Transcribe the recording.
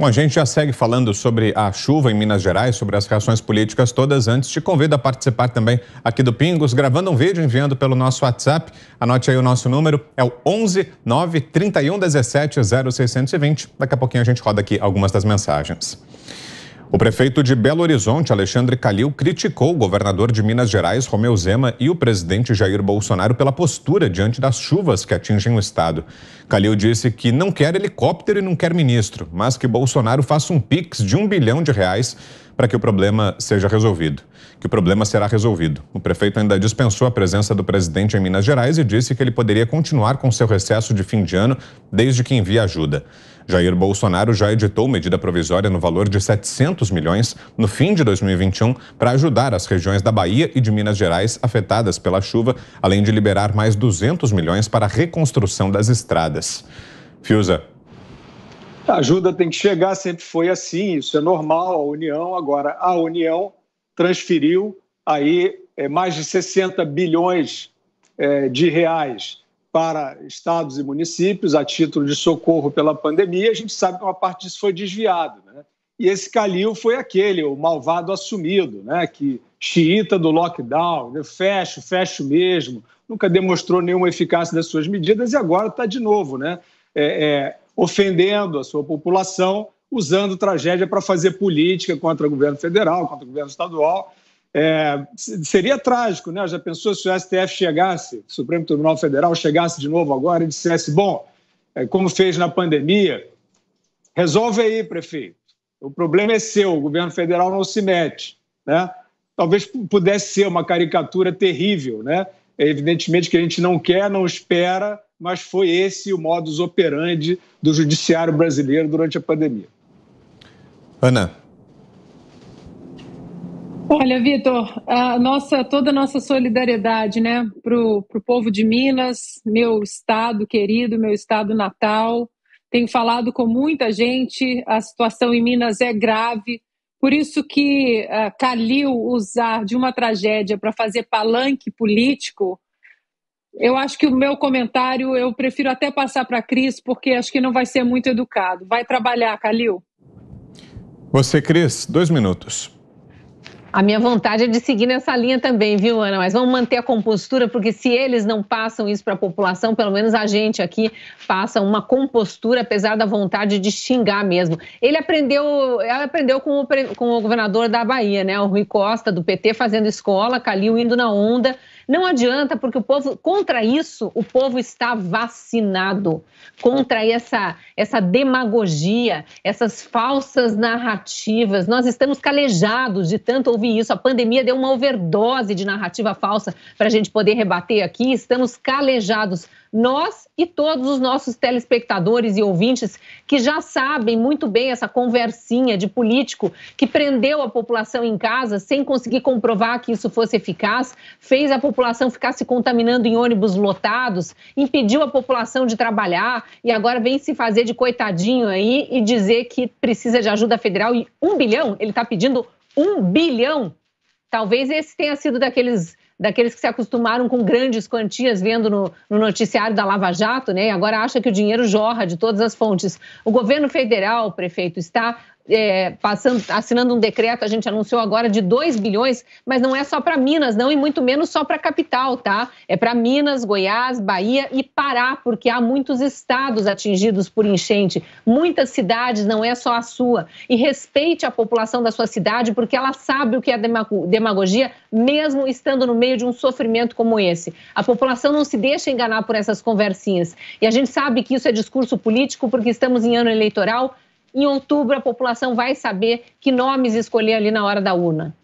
Bom, a gente já segue falando sobre a chuva em Minas Gerais, sobre as reações políticas todas. Antes, te convido a participar também aqui do Pingos, gravando um vídeo, enviando pelo nosso WhatsApp. Anote aí o nosso número, é o 11 9 31 17 0620. Daqui a pouquinho a gente roda aqui algumas das mensagens. O prefeito de Belo Horizonte, Alexandre Calil, criticou o governador de Minas Gerais, Romeu Zema, e o presidente Jair Bolsonaro pela postura diante das chuvas que atingem o estado. Calil disse que não quer helicóptero e não quer ministro, mas que Bolsonaro faça um pix de um bilhão de reais para que o problema seja resolvido. Que o problema será resolvido. O prefeito ainda dispensou a presença do presidente em Minas Gerais e disse que ele poderia continuar com seu recesso de fim de ano desde que envie ajuda. Jair Bolsonaro já editou medida provisória no valor de 700 milhões no fim de 2021 para ajudar as regiões da Bahia e de Minas Gerais afetadas pela chuva, além de liberar mais 200 milhões para a reconstrução das estradas. Fiuza, a ajuda tem que chegar, sempre foi assim, isso é normal, a União. Agora, a União transferiu aí eh, mais de 60 bilhões eh, de reais para estados e municípios a título de socorro pela pandemia, a gente sabe que uma parte disso foi desviado. Né? E esse Calil foi aquele, o malvado assumido, né? que xiita do lockdown, fecho, né? fecho mesmo, nunca demonstrou nenhuma eficácia das suas medidas e agora está de novo né? É, é, ofendendo a sua população, usando tragédia para fazer política contra o governo federal, contra o governo estadual é, seria trágico, né? Já pensou se o STF chegasse, o Supremo Tribunal Federal chegasse de novo agora e dissesse: bom, é, como fez na pandemia, resolve aí, prefeito. O problema é seu, o governo federal não se mete, né? Talvez pudesse ser uma caricatura terrível, né? É evidentemente que a gente não quer, não espera, mas foi esse o modus operandi do judiciário brasileiro durante a pandemia. Ana, Olha, Vitor, a nossa, toda a nossa solidariedade né, para o povo de Minas, meu estado querido, meu estado natal. Tenho falado com muita gente, a situação em Minas é grave, por isso que uh, Calil usar de uma tragédia para fazer palanque político, eu acho que o meu comentário eu prefiro até passar para a Cris, porque acho que não vai ser muito educado. Vai trabalhar, Calil. Você, Cris, dois minutos. A minha vontade é de seguir nessa linha também, viu, Ana? Mas vamos manter a compostura, porque se eles não passam isso para a população, pelo menos a gente aqui passa uma compostura, apesar da vontade de xingar mesmo. Ele aprendeu, ela aprendeu com o, com o governador da Bahia, né? O Rui Costa, do PT, fazendo escola, Calil indo na onda. Não adianta, porque o povo, contra isso, o povo está vacinado. Contra essa, essa demagogia, essas falsas narrativas. Nós estamos calejados de tanto ouvir isso. A pandemia deu uma overdose de narrativa falsa para a gente poder rebater aqui. Estamos calejados, nós e todos os nossos telespectadores e ouvintes que já sabem muito bem essa conversinha de político que prendeu a população em casa sem conseguir comprovar que isso fosse eficaz, fez a população ficar se contaminando em ônibus lotados, impediu a população de trabalhar e agora vem se fazer de coitadinho aí e dizer que precisa de ajuda federal e um bilhão, ele está pedindo um bilhão. Talvez esse tenha sido daqueles daqueles que se acostumaram com grandes quantias vendo no, no, noticiário da Lava Jato, né? E agora acha que o dinheiro jorra de todas as fontes. O governo federal, prefeito, está é, passando, assinando um decreto, a gente anunciou agora, de 2 bilhões, mas não é só para Minas, não, e muito menos só para a capital, tá? É para Minas, Goiás, Bahia e Pará, porque há muitos estados atingidos por enchente, muitas cidades, não é só a sua. E respeite a população da sua cidade, porque ela sabe o que é demagogia, mesmo estando no meio de um sofrimento como esse. A população não se deixa enganar por essas conversinhas. E a gente sabe que isso é discurso político, porque estamos em ano eleitoral, em outubro, a população vai saber que nomes escolher ali na hora da urna.